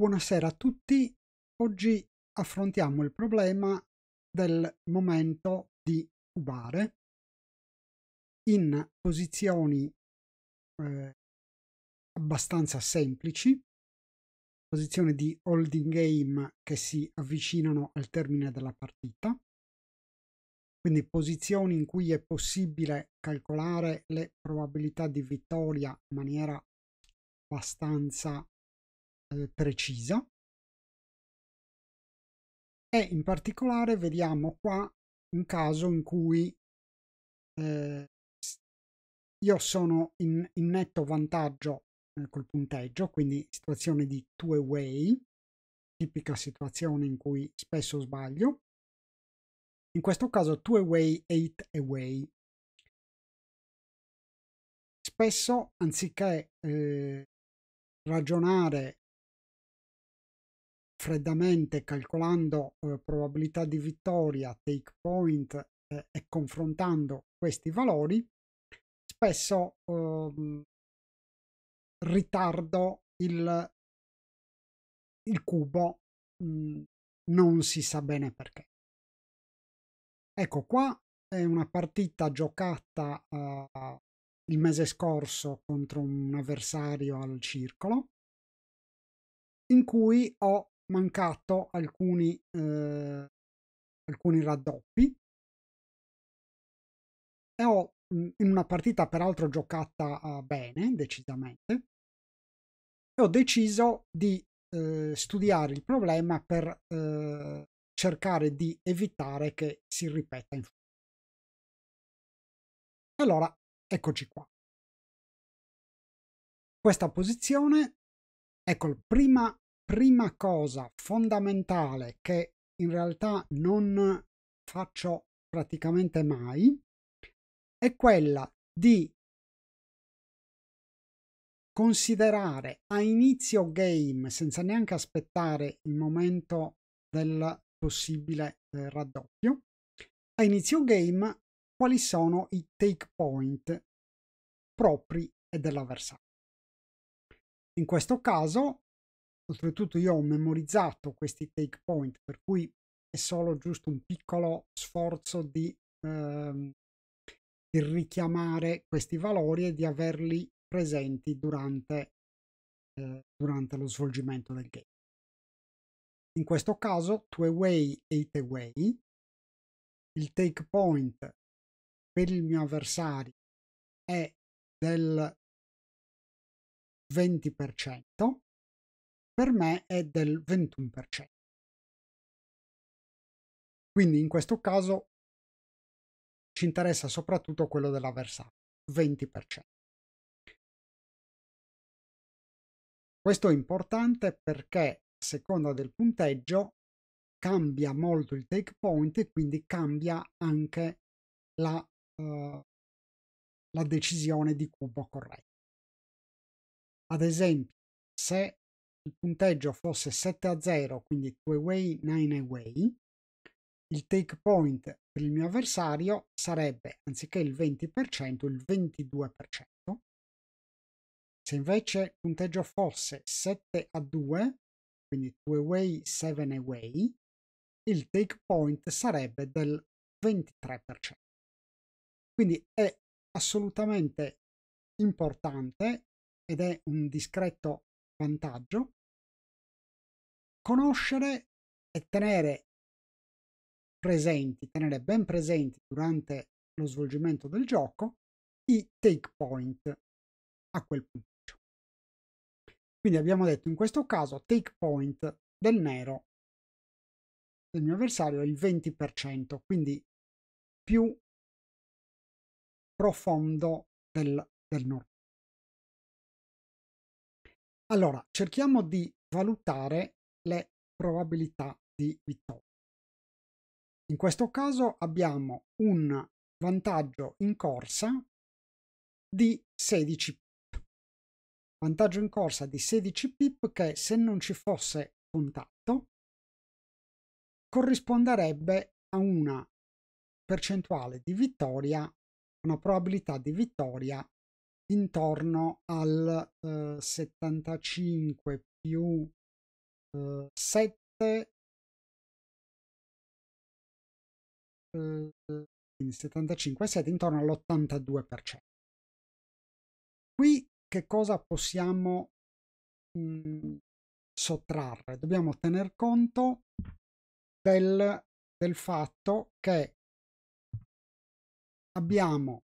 Buonasera a tutti, oggi affrontiamo il problema del momento di cubare in posizioni eh, abbastanza semplici, posizioni di holding game che si avvicinano al termine della partita, quindi posizioni in cui è possibile calcolare le probabilità di vittoria in maniera abbastanza eh, precisa e in particolare vediamo qua un caso in cui eh, io sono in, in netto vantaggio eh, col punteggio, quindi situazione di two way, tipica situazione in cui spesso sbaglio. In questo caso two way, eight away. Spesso anziché eh, ragionare freddamente calcolando eh, probabilità di vittoria, take point eh, e confrontando questi valori, spesso ehm, ritardo il, il cubo mh, mm, non si sa bene perché. Ecco qua è una partita giocata eh, il mese scorso contro un avversario al circolo in cui ho mancato alcuni, eh, alcuni raddoppi e ho mhmm, in una partita peraltro giocata ah, bene, decisamente, e ho deciso di eh, studiare il problema per eh, cercare di evitare che si ripeta in futuro. Allora, eccoci qua. Questa posizione, ecco, prima prima cosa fondamentale che in realtà non faccio praticamente mai è quella di considerare a inizio game, senza neanche aspettare il momento del possibile eh, raddoppio, a inizio game quali sono i take point propri e dell'avversario. In questo caso Oltretutto io ho memorizzato questi take point, per cui è solo giusto un piccolo sforzo di, ehm, di richiamare questi valori e di averli presenti durante, eh, durante lo svolgimento del game. In questo caso, two away, eight away, il take point per il mio avversario è del 20%, per me è del 21%. Quindi in questo caso ci interessa soprattutto quello della versante, 20%. Questo è importante perché a seconda del punteggio cambia molto il take point e quindi cambia anche la, eh, la decisione di cubo corretto. Ad esempio, se il punteggio fosse 7 a 0, quindi 2 way, 9 away, il take point per il mio avversario sarebbe anziché il 20%, il 22%. Se invece il punteggio fosse 7 a 2, quindi 2 way, 7 away, il take point sarebbe del 23%. Quindi è assolutamente importante ed è un discreto vantaggio conoscere e tenere presenti, tenere ben presenti durante lo svolgimento del gioco i take point a quel punto. Quindi abbiamo detto in questo caso take point del nero del mio avversario è il 20%, quindi più profondo del, del normale. Allora, cerchiamo di valutare le probabilità di vittoria. In questo caso abbiamo un vantaggio in corsa di 16 pip. Vantaggio in corsa di 16 pip che se non ci fosse contatto corrisponderebbe a una percentuale di vittoria, una probabilità di vittoria intorno al eh, 75 più eh, 7 eh, quindi 75 7 intorno all'82% qui che cosa possiamo mh, mm, sottrarre dobbiamo tener conto del, del fatto che abbiamo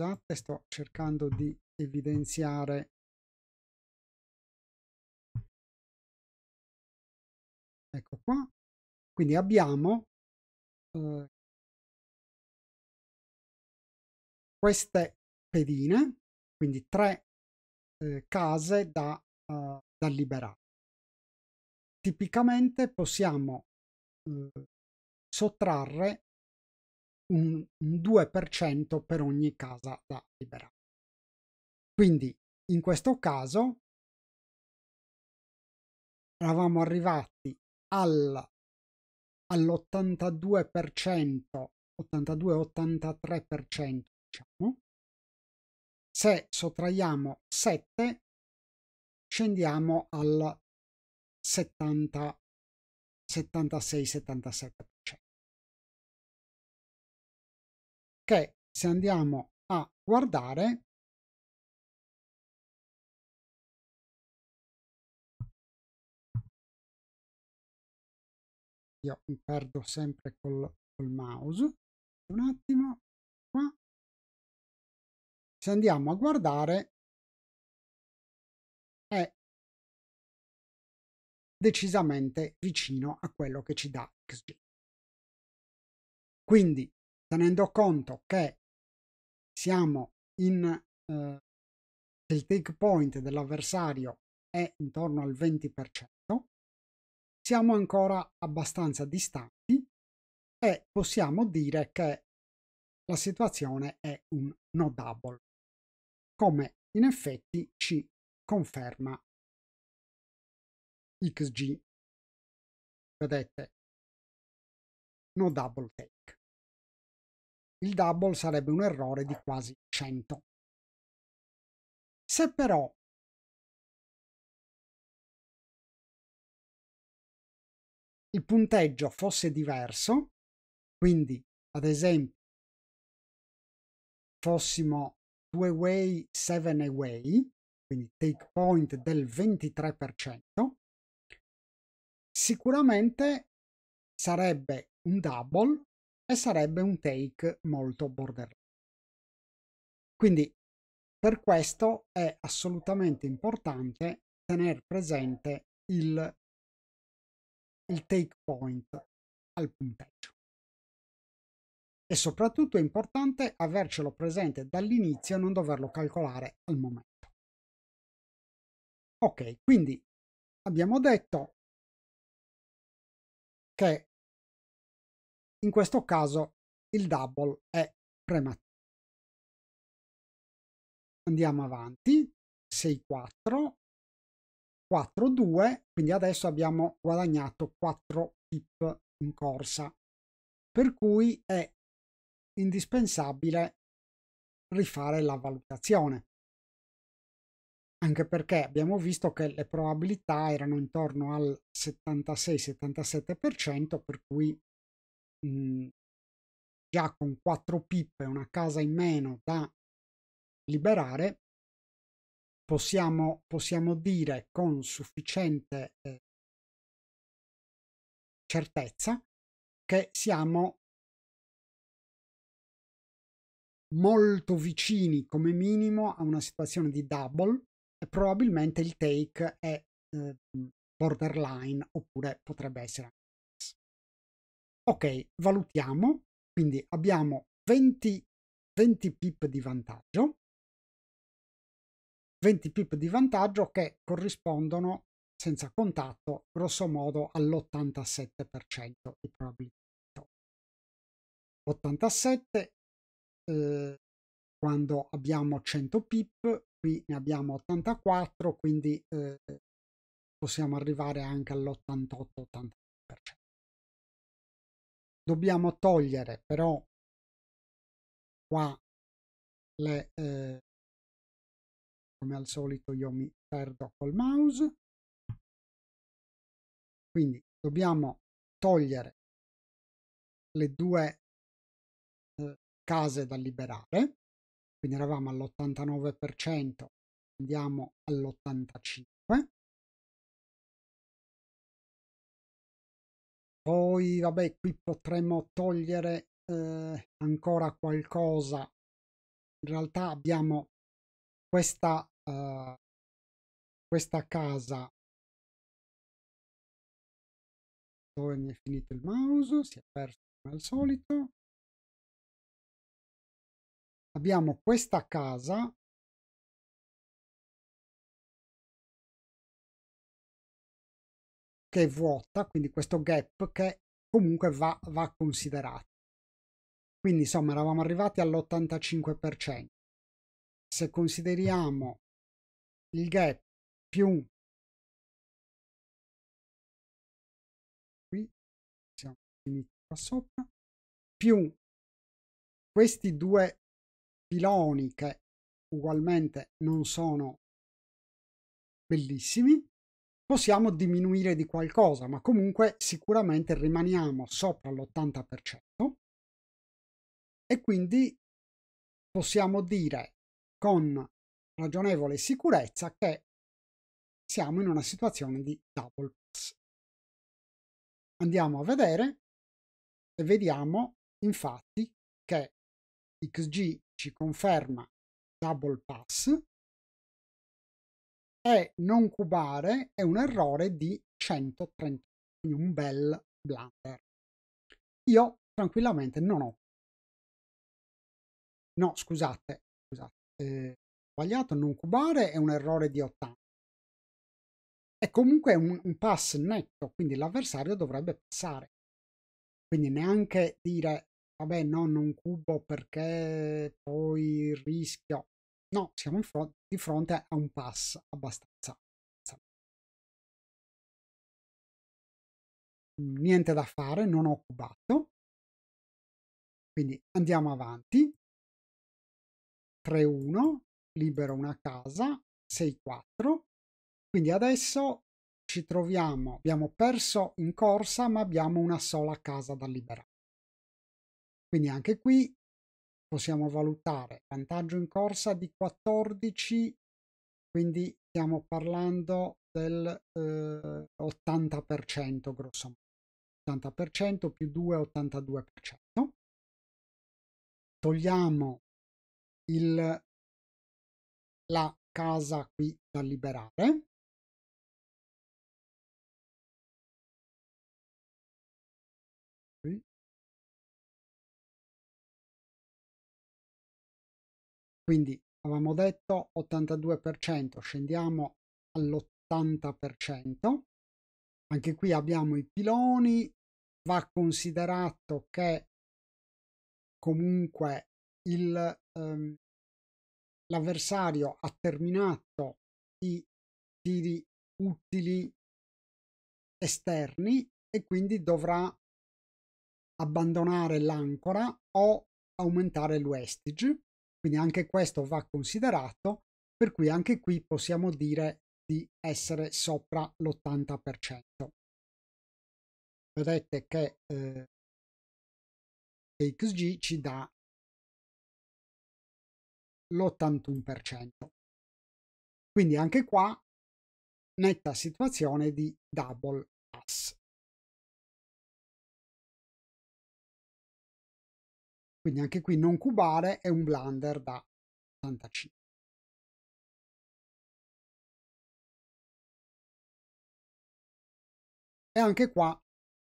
scusate sto cercando di evidenziare ecco qua quindi abbiamo eh, queste pedine quindi tre eh, case da, eh, da, liberare tipicamente possiamo eh, sottrarre un, 2% per ogni casa da liberare. Quindi in questo caso eravamo arrivati al, all'82%, 82-83%, diciamo. Se sottraiamo 7, scendiamo al 70, 76-77%. che se andiamo a guardare io mi perdo sempre col, col mouse un attimo qua se andiamo a guardare è decisamente vicino a quello che ci dà XG. Quindi tenendo conto che siamo in eh, il take point dell'avversario è intorno al 20%, siamo ancora abbastanza distanti e possiamo dire che la situazione è un no double, come in effetti ci conferma XG. Vedete? No double take il double sarebbe un errore di quasi 100. Se però il punteggio fosse diverso, quindi ad esempio fossimo due way seven away, quindi take point del 23%, sicuramente sarebbe un double e sarebbe un take molto borderline. Quindi per questo è assolutamente importante tenere presente il, il take point al punteggio. E soprattutto è importante avercelo presente dall'inizio e non doverlo calcolare al momento. Ok, quindi abbiamo detto che in questo caso il double è prematuro. Andiamo avanti, 6-4, 4-2, quindi adesso abbiamo guadagnato 4 pip in corsa, per cui è indispensabile rifare la valutazione. Anche perché abbiamo visto che le probabilità erano intorno al 76-77%, per cui mh, mhmm, già con quattro pip e una casa in meno da liberare, possiamo, possiamo dire con sufficiente eh, certezza che siamo molto vicini come minimo a una situazione di double e probabilmente il take è eh, borderline oppure potrebbe essere Ok, valutiamo, quindi abbiamo 20, 20 pip di vantaggio, 20 pip di vantaggio che corrispondono senza contatto grosso modo all'87% di probabilità. 87 eh, quando abbiamo 100 pip, qui ne abbiamo 84, quindi eh, possiamo arrivare anche all'88-89% dobbiamo togliere però qua le eh, come al solito io mi perdo col mouse quindi dobbiamo togliere le due eh, case da liberare quindi eravamo all'89% andiamo all'85 Poi, vabbè, qui potremmo togliere eh, ancora qualcosa. In realtà abbiamo questa, uh, questa casa dove mi è finito il mouse, si è perso come al solito. Abbiamo questa casa che è vuota, quindi questo gap che comunque va, va considerato. Quindi insomma eravamo arrivati all'85%. Se consideriamo il gap più qui siamo finiti qua sopra più questi due piloni che ugualmente non sono bellissimi possiamo diminuire di qualcosa, ma comunque sicuramente rimaniamo sopra l'80% e quindi possiamo dire con ragionevole sicurezza che siamo in una situazione di double pass. Andiamo a vedere e vediamo infatti che XG ci conferma double pass e non cubare è un errore di 130, quindi un bel blunder. Io tranquillamente non ho. No, scusate, scusate, eh, sbagliato, non cubare è un errore di 80. È comunque un, un pass netto, quindi l'avversario dovrebbe passare. Quindi neanche dire vabbè no non cubo perché poi rischio no siamo in fronte di fronte a un pass abbastanza. Niente da fare, non ho occupato. Quindi andiamo avanti. 3-1, libero una casa, 6-4. Quindi adesso ci troviamo, abbiamo perso in corsa, ma abbiamo una sola casa da liberare. Quindi anche qui possiamo valutare vantaggio in corsa di 14 quindi stiamo parlando del eh, 80% grosso modo 80% più 2 82% togliamo il la casa qui da liberare Quindi avevamo detto 82%, scendiamo all'80%. Anche qui abbiamo i piloni, va considerato che comunque il, ehm, l'avversario ha terminato i tiri utili esterni e quindi dovrà abbandonare l'ancora o aumentare l'westage quindi anche questo va considerato, per cui anche qui possiamo dire di essere sopra l'80%. Vedete che eh, XG ci dà l'81%. Quindi anche qua netta situazione di double Quindi anche qui non cubare è un blunder da 85. E anche qua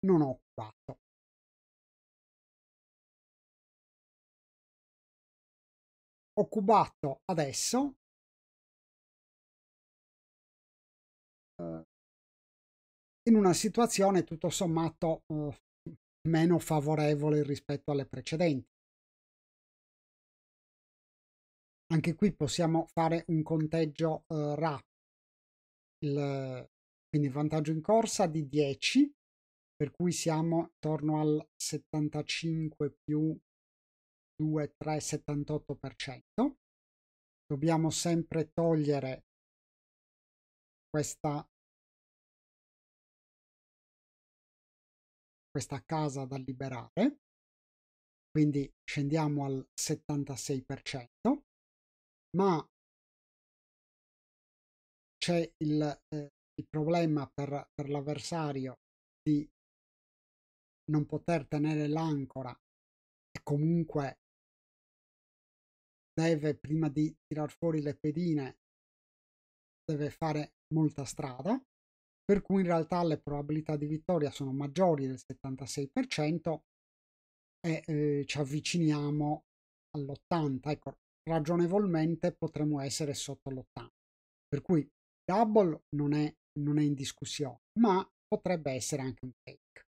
non ho cubato. Ho cubato adesso. Eh, in una situazione tutto sommato eh, meno favorevole rispetto alle precedenti. Anche qui possiamo fare un conteggio eh, rapido, il, quindi vantaggio in corsa di 10, per cui siamo attorno al 75 più 2, 3, 78%. Dobbiamo sempre togliere questa, questa casa da liberare, quindi scendiamo al 76% ma c'è il, eh, il problema per, per l'avversario di non poter tenere l'ancora e comunque deve prima di tirar fuori le pedine deve fare molta strada per cui in realtà le probabilità di vittoria sono maggiori del 76% e eh, ci avviciniamo all'80 ecco ragionevolmente potremmo essere sotto l'80. Per cui double non è, non è in discussione, ma potrebbe essere anche un take.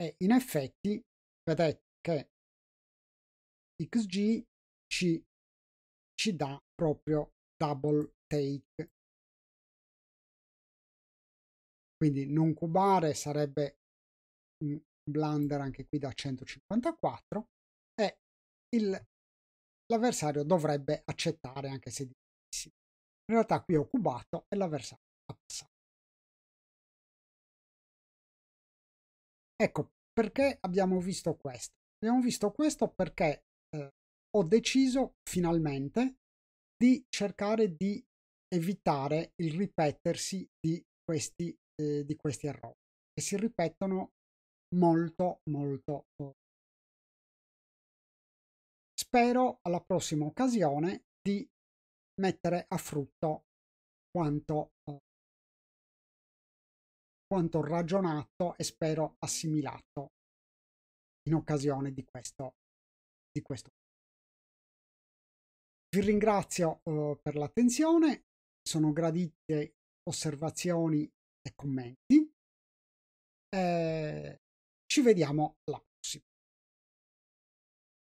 E in effetti vedete che XG ci, ci dà proprio double take. Quindi non cubare sarebbe un blunder anche qui da 154 e il l'avversario dovrebbe accettare anche se difficile. In realtà qui ho cubato e l'avversario ha passato. Ecco perché abbiamo visto questo. Abbiamo visto questo perché eh, ho deciso finalmente di cercare di evitare il ripetersi di questi, eh, di questi errori che si ripetono molto molto spero alla prossima occasione di mettere a frutto quanto, eh, quanto ragionato e spero assimilato in occasione di questo. Di questo. Vi ringrazio eh, per l'attenzione, sono gradite osservazioni e commenti. Eh, ci vediamo là.